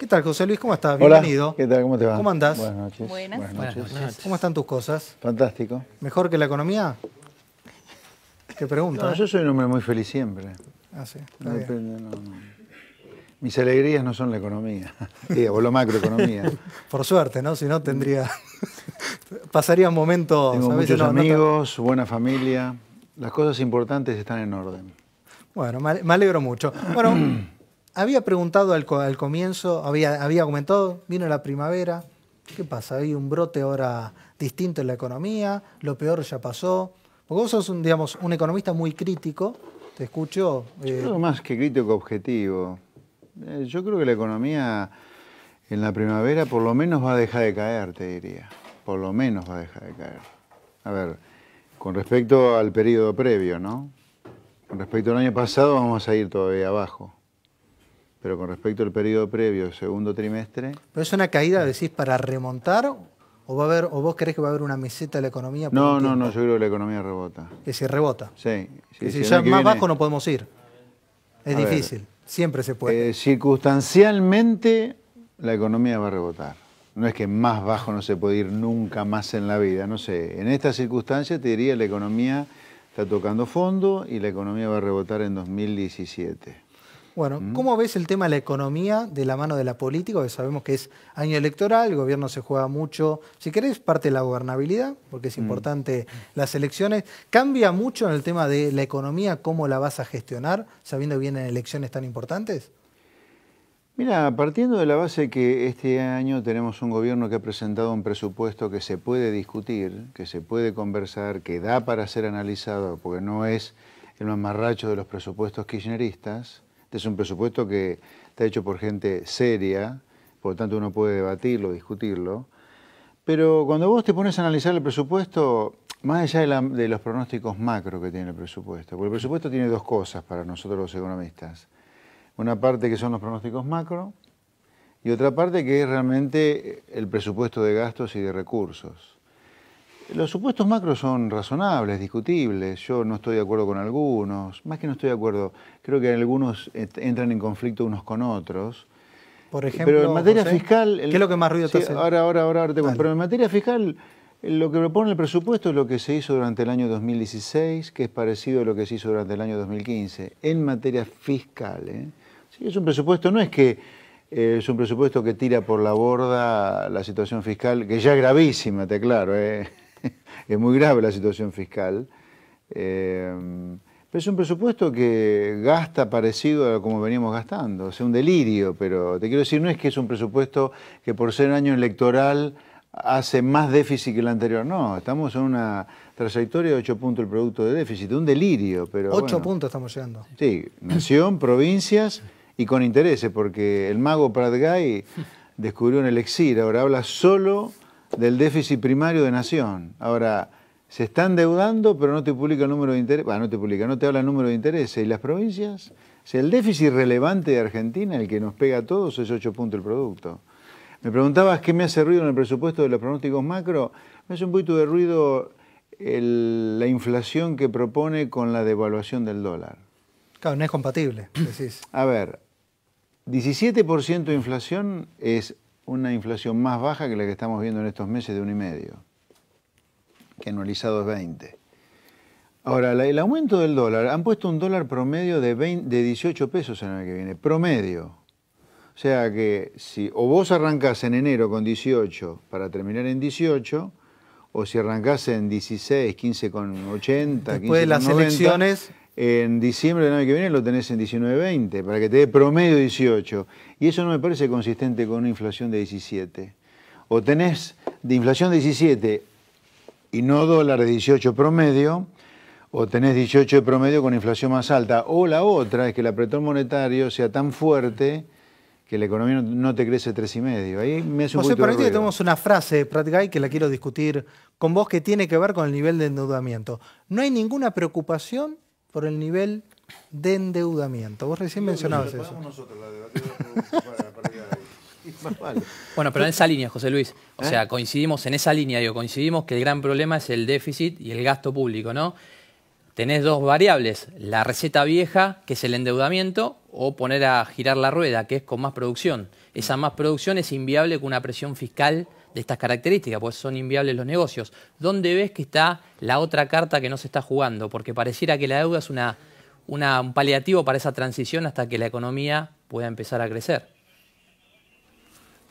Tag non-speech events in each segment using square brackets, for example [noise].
¿Qué tal, José Luis? ¿Cómo estás? Bienvenido. ¿Qué tal? ¿Cómo te va? ¿Cómo andás? Buenas noches. Buenas. ¿Cómo están tus cosas? Fantástico. ¿Mejor que la economía? ¿Qué pregunta? ¿eh? yo soy un hombre muy feliz siempre. Ah, sí. No depende, no, Mis alegrías no son la economía, [laughs] o la macroeconomía. [laughs] Por suerte, ¿no? Si no, tendría. [laughs] Pasaría un momento. ¿sabes? muchos amigos, buena familia. Las cosas importantes están en orden. Bueno, me alegro mucho. Bueno. [clears throat] había preguntado al, comienzo, había, había comentado, vino la primavera, ¿qué pasa? Hay un brote ahora distinto en la economía, lo peor ya pasó. Porque vos sos un, digamos, un economista muy crítico, te escucho. Yo eh, más que crítico objetivo. Eh, yo creo que la economía en la primavera por lo menos va a dejar de caer, te diría. Por lo menos va a dejar de caer. A ver, con respecto al periodo previo, ¿no? Con respecto al año pasado vamos a ir todavía abajo pero con respecto al periodo previo, segundo trimestre. ¿Pero es una caída, decís, para remontar? ¿O, va a haber, o vos crees que va a haber una meseta de la economía? no, no, no, yo creo que la economía rebota. Que si rebota. Sí. que si, ya más bajo no podemos ir. Es difícil, siempre se puede. Eh, circunstancialmente la economía va a rebotar. No es que más bajo no se puede ir nunca más en la vida, no sé. En esta circunstancia te diría la economía está tocando fondo y la economía va a rebotar en 2017. Bueno, mm. ¿cómo ves el tema de la economía de la mano de la política? sabemos que es año electoral, el gobierno se juega mucho, si querés, parte de la gobernabilidad, porque es mm. importante las elecciones. ¿Cambia mucho en el tema de la economía cómo la vas a gestionar, sabiendo que vienen elecciones tan importantes? Mira, partiendo de la base que este año tenemos un gobierno que ha presentado un presupuesto que se puede discutir, que se puede conversar, que da para ser analizado, porque no es el mamarracho de los presupuestos kirchneristas, este es un presupuesto que está hecho por gente seria, por lo tanto uno puede debatirlo, discutirlo. Pero cuando vos te pones a analizar el presupuesto, más allá de, los pronósticos macro que tiene el presupuesto, porque el presupuesto tiene dos cosas para nosotros los economistas. Una parte que son los pronósticos macro y otra parte que es realmente el presupuesto de gastos y de recursos. Los supuestos macros son razonables, discutibles. Yo no estoy de acuerdo con algunos. Más que no estoy de acuerdo, creo que algunos entran en conflicto unos con otros. Por ejemplo, en materia fiscal... ¿Qué es lo que más ruido te Ahora, ahora, ahora, ahora te Pero en materia fiscal, lo que propone el presupuesto es lo que se hizo durante el año 2016, que es parecido a lo que se hizo durante el año 2015, en materia fiscal. ¿eh? es un presupuesto, no es que eh, es un presupuesto que tira por la borda la situación fiscal, que ya es gravísima, te claro. ¿eh? [laughs] es muy grave la situación fiscal. Eh, pero es un presupuesto que gasta parecido a como veníamos gastando. O sea, un delirio, pero te quiero decir, no es que es un presupuesto que por ser año electoral hace más déficit que el anterior. No, estamos en una trayectoria de 8 puntos el producto de déficit, un delirio. pero 8 puntos estamos llegando. Sí, nación, [laughs] provincias y con intereses, porque el mago Pradgay [laughs] descubrió un elixir, ahora habla solo del déficit primario de nación. Ahora, se están deudando, pero no te publica el número de interés, bueno, no te publica, no te habla el número de intereses. ¿Y las provincias? O sea, el déficit relevante de Argentina, el que nos pega a todos, es 8 puntos el producto. Me preguntabas qué me hace ruido en el presupuesto de los pronósticos macro. Me hace un poquito de ruido la inflación que propone con la devaluación del dólar. Claro, no es compatible, decís. A ver, 17% de inflación es una inflación más baja que la que estamos viendo en estos meses de 1,5, que anualizado es 20. Ahora, el aumento del dólar, han puesto un dólar promedio de, de 18 pesos en el que viene, promedio. O sea que si o vos arrancás en enero con 18 para terminar en 18, o si arrancás en 16, 15 con 80, Después 15 de las 90, elecciones en diciembre del año que viene lo tenés en 19.20, para que te dé promedio 18. Y eso no me parece consistente con una inflación de 17. O tenés de inflación 17 y no dólares 18 promedio, o tenés 18 de promedio con inflación más alta. O la otra es que el apretón monetario sea tan fuerte que la economía no te crece tres y medio. Ahí me hace un José, tenemos una frase de Pratt que la quiero discutir con vos que tiene que ver con el nivel de endeudamiento. No hay ninguna preocupación por el nivel de endeudamiento. Vos recién mencionabas eso. Bueno, pero en esa línea, José Luis, o ¿Eh? sea, coincidimos en esa línea, digo, coincidimos que el gran problema es el déficit y el gasto público, ¿no? Tenés dos variables, la receta vieja, que es el endeudamiento, o poner a girar la rueda, que es con más producción. Esa más producción es inviable con una presión fiscal de estas características, pues son inviables los negocios. ¿Dónde ves que está la otra carta que no se está jugando? Porque pareciera que la deuda es una, un paliativo para esa transición hasta que la economía pueda empezar a crecer.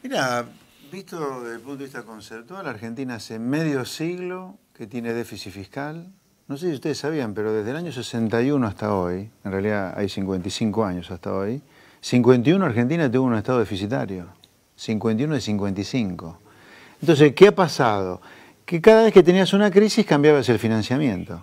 Mira, visto desde el punto de vista conceptual, Argentina hace medio siglo que tiene déficit fiscal. No sé si ustedes sabían, pero desde el año 61 hasta hoy, en realidad hay 55 años hasta hoy, 51 Argentina tuvo un estado deficitario. 51 de 55. Entonces, ¿qué ha pasado? Que cada vez que tenías una crisis cambiabas el financiamiento.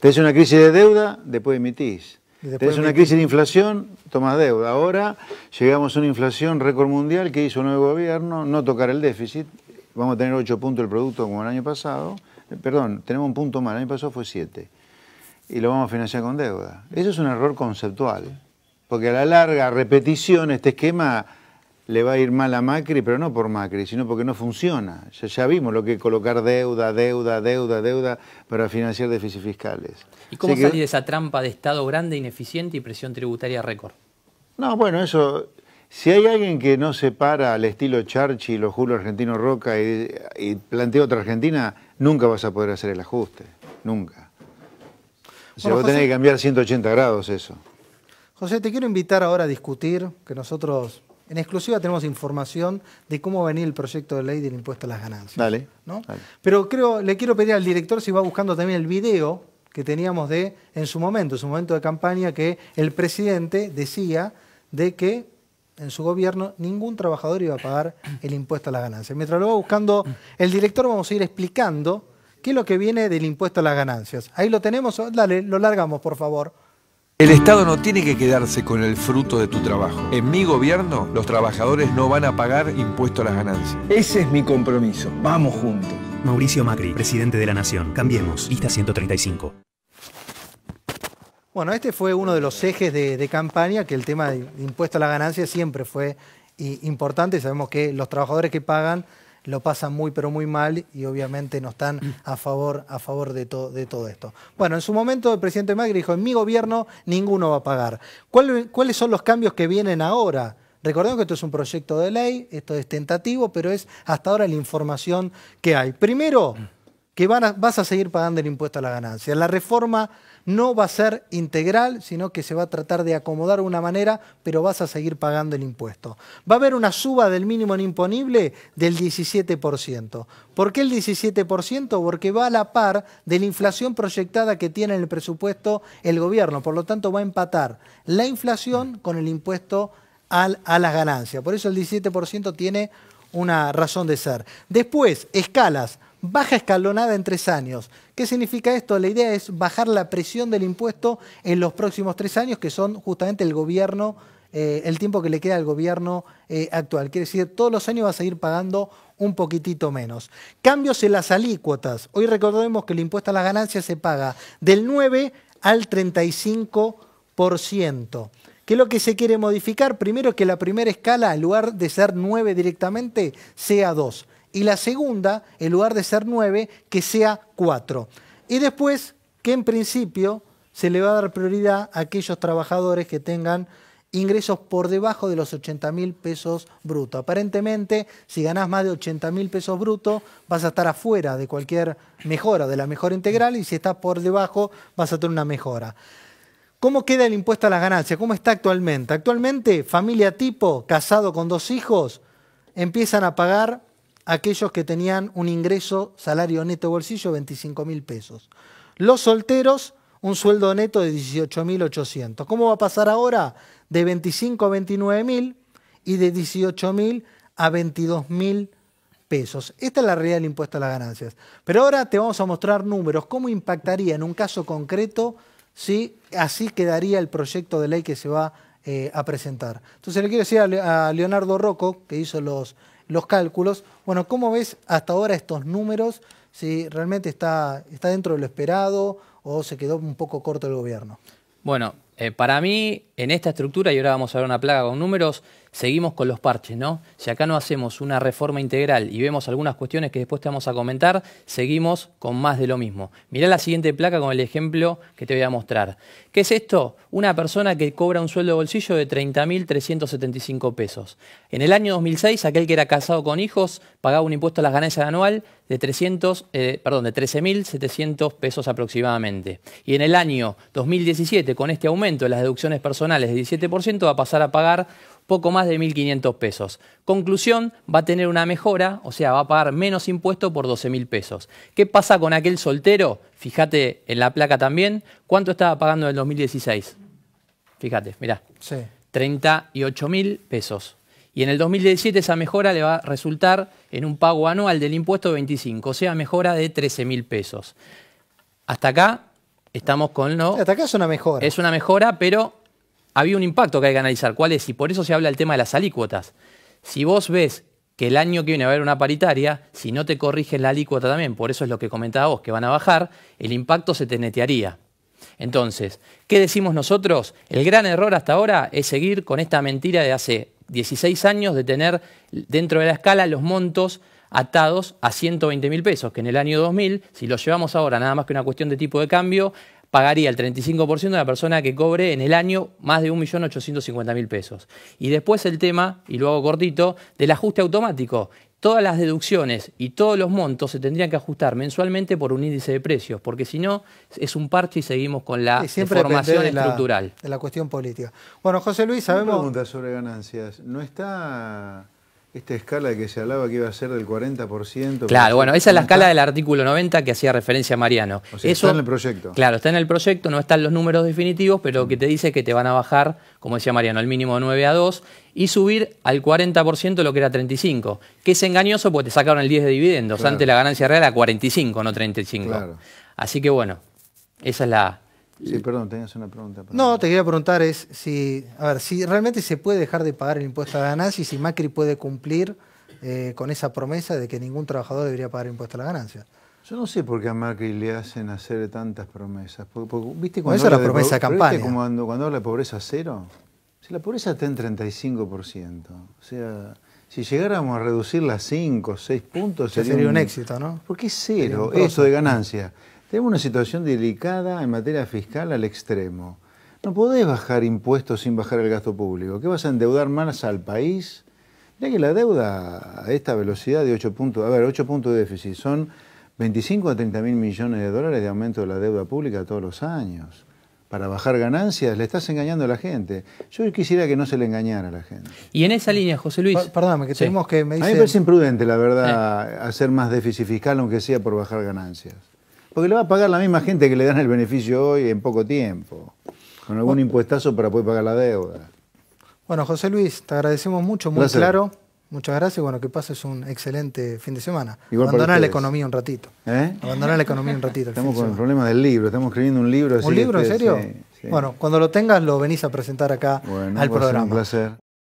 Tenés una crisis de deuda, después emitís. Tenés una crisis de inflación, tomas deuda. Ahora llegamos a una inflación récord mundial que hizo un nuevo gobierno, no tocar el déficit. Vamos a tener 8 puntos del producto como el año pasado. Eh, perdón, tenemos un punto más, el año pasado fue 7. Y lo vamos a financiar con deuda. Eso es un error conceptual. Porque a la larga, repetición, este esquema le va a ir mal a Macri, pero no por Macri, sino porque no funciona. Ya, vimos lo que es colocar deuda, deuda, deuda, deuda para financiar déficits fiscales. ¿Y cómo salir de esa trampa de Estado grande, ineficiente y presión tributaria récord? No, bueno, eso... Si hay alguien que no se para al estilo y los Julio Argentino Roca y, plantea otra Argentina, nunca vas a poder hacer el ajuste. Nunca. O sea, vos que cambiar 180 grados eso. José, te quiero invitar ahora a discutir, que nosotros en exclusiva tenemos información de cómo venía el proyecto de ley del impuesto a las ganancias. Dale, ¿no? Pero creo, le quiero pedir al director si va buscando también el video que teníamos de, en su momento, en su momento de campaña, que el presidente decía de que en su gobierno ningún trabajador iba a pagar el impuesto a las ganancias. Mientras lo va buscando el director, vamos a ir explicando qué es lo que viene del impuesto a las ganancias. Ahí lo tenemos, dale, lo largamos, por favor. El Estado no tiene que quedarse con el fruto de tu trabajo. En mi gobierno, los trabajadores no van a pagar impuesto a las ganancias. Ese es mi compromiso. Vamos juntos. Mauricio Macri, presidente de la Nación. Cambiemos. Lista 135. Bueno, este fue uno de los ejes de, de campaña, que el tema de impuesto a la ganancia siempre fue importante. Sabemos que los trabajadores que pagan lo pasan muy pero muy mal y obviamente no están a favor, a favor de, todo esto. Bueno, en su momento el presidente Macri dijo, en mi gobierno ninguno va a pagar. ¿Cuáles son los cambios que vienen ahora? Recordemos que esto es un proyecto de ley, esto es tentativo, pero es hasta ahora la información que hay. Primero, que vas a seguir pagando el impuesto a la ganancia. La reforma no va a ser integral, sino que se va a tratar de acomodar de una manera, pero vas a seguir pagando el impuesto. Va a haber una suba del mínimo en imponible del 17%. ¿Por qué el 17%? Porque va a la par de la inflación proyectada que tiene en el presupuesto el gobierno. Por lo tanto, va a empatar la inflación con el impuesto a las ganancias. Por eso el 17% tiene una razón de ser. Después, escalas baja escalonada en tres años. ¿Qué significa esto? La idea es bajar la presión del impuesto en los próximos tres años, que son justamente el gobierno, eh, el tiempo que le queda al gobierno eh, actual. Quiere decir, todos los años va a seguir pagando un poquitito menos. Cambios en las alícuotas. Hoy recordemos que el impuesto a las ganancias se paga del 9 al 35%. ¿Qué es lo que se quiere modificar? Primero que la primera escala, en lugar de ser 9 directamente, sea 2 y la segunda, en lugar de ser nueve, que sea cuatro. Y después, que en principio se le va a dar prioridad a aquellos trabajadores que tengan ingresos por debajo de los 80 mil pesos brutos. Aparentemente, si ganás más de 80 mil pesos brutos, vas a estar afuera de cualquier mejora, de la mejora integral, y si estás por debajo, vas a tener una mejora. ¿Cómo queda el impuesto a las ganancias? ¿Cómo está actualmente? Actualmente, familia tipo, casado con dos hijos, empiezan a pagar aquellos que tenían un ingreso, salario neto bolsillo, 25 mil pesos. Los solteros, un sueldo neto de mil 800 ¿Cómo va a pasar ahora? De 25 a 29 mil y de 18 mil a 22 mil pesos. Esta es la realidad del impuesto a las ganancias. Pero ahora te vamos a mostrar números, cómo impactaría en un caso concreto si así quedaría el proyecto de ley que se va eh, a presentar. Entonces le quiero decir a, Leonardo Rocco, que hizo los, los cálculos, bueno, ¿cómo ves hasta ahora estos números? Si realmente está, está dentro de lo esperado o se quedó un poco corto el gobierno. Bueno, eh, para mí, en esta estructura, y ahora vamos a ver una plaga con números, seguimos con los parches, ¿no? Si acá no hacemos una reforma integral y vemos algunas cuestiones que después te vamos a comentar, seguimos con más de lo mismo. Mirá la siguiente placa con el ejemplo que te voy a mostrar. ¿Qué es esto? Una persona que cobra un sueldo de bolsillo de 30.375 pesos. En el año 2006, aquel que era casado con hijos pagaba un impuesto a las ganancias anual de eh, de 13.700 pesos aproximadamente. Y en el año 2017, con este aumento de las deducciones personales de 17%, va a pasar a pagar poco más de 1.500 pesos. Conclusión, va a tener una mejora, o sea, va a pagar menos impuesto por 12.000 pesos. ¿Qué pasa con aquel soltero? Fíjate en la placa también, ¿cuánto estaba pagando en el 2016? Fíjate, mirá, sí. 38.000 pesos. Y en el 2017 esa mejora le va a resultar en un pago anual del impuesto de 25, o sea, mejora de 13.000 pesos. Hasta acá estamos con lo... Hasta acá es una mejora. Es una mejora, pero había un impacto que hay que analizar. ¿Cuál es? Y por eso se habla el tema de las alícuotas. Si vos ves que el año que viene va a haber una paritaria, si no te corrigen la alícuota también, por eso es lo que comentaba vos, que van a bajar, el impacto se te Entonces, ¿qué decimos nosotros? El gran error hasta ahora es seguir con esta mentira de hace 16 años de tener dentro de la escala los montos atados a 120 mil pesos, que en el año 2000, si los llevamos ahora nada más que una cuestión de tipo de cambio, pagaría el 35% de la persona que cobre en el año más de 1.850.000 pesos. Y después el tema, y lo hago cortito, del ajuste automático. Todas las deducciones y todos los montos se tendrían que ajustar mensualmente por un índice de precios, porque si no es un parche y seguimos con la información estructural. de la cuestión política. Bueno, José Luis, sabemos... Una pregunta sobre ganancias. ¿No está esta escala que se hablaba que iba a ser del 40%. Claro, bueno, esa es la escala del artículo 90 que hacía referencia Mariano. Eso, está en el proyecto. Claro, está en el proyecto, no están los números definitivos, pero que te dice que te van a bajar, como decía Mariano, al mínimo de 9 a 2 y subir al 40% lo que era 35, que es engañoso porque te sacaron el 10 de dividendos. ante Antes la ganancia real era 45, no 35. Claro. Así que bueno, esa es la, Sí, perdón, tenías una pregunta. No, te quería preguntar es si, a ver, si realmente se puede dejar de pagar el impuesto a la ganancia y si Macri puede cumplir eh, con esa promesa de que ningún trabajador debería pagar impuesto a la ganancia. Yo no sé por qué a Macri le hacen hacer tantas promesas. ¿viste cuando es la promesa de campaña. ¿Viste cuando, cuando habla de pobreza cero? Si la pobreza está en 35%, o sea, si llegáramos a reducirla a 5, 6 puntos... Sería, un, éxito, ¿no? Porque es cero, eso de ganancia. Tenemos una situación delicada en materia fiscal al extremo. No podés bajar impuestos sin bajar el gasto público. ¿Qué vas a endeudar más al país? Mirá que la deuda a esta velocidad de 8 puntos, a ver, 8 puntos de déficit, son 25 a 30 mil millones de dólares de aumento de la deuda pública todos los años. Para bajar ganancias, le estás engañando a la gente. Yo quisiera que no se le engañara a la gente. Y en esa línea, José Luis. que tenemos que. Me A mí me parece imprudente, la verdad, eh. hacer más déficit fiscal, aunque sea por bajar ganancias. Porque le va a pagar la misma gente que le dan el beneficio hoy en poco tiempo, con algún impuestazo para poder pagar la deuda. Bueno, José Luis, te agradecemos mucho, muy claro. Muchas gracias. Bueno, que pases un excelente fin de semana. Abandonar ¿Eh? la economía un ratito. Abandonar la economía un ratito. Estamos con el problema del libro. Estamos escribiendo un libro. ¿Un libro, en serio? Bueno, cuando lo tengas lo venís a presentar acá al programa. Un placer.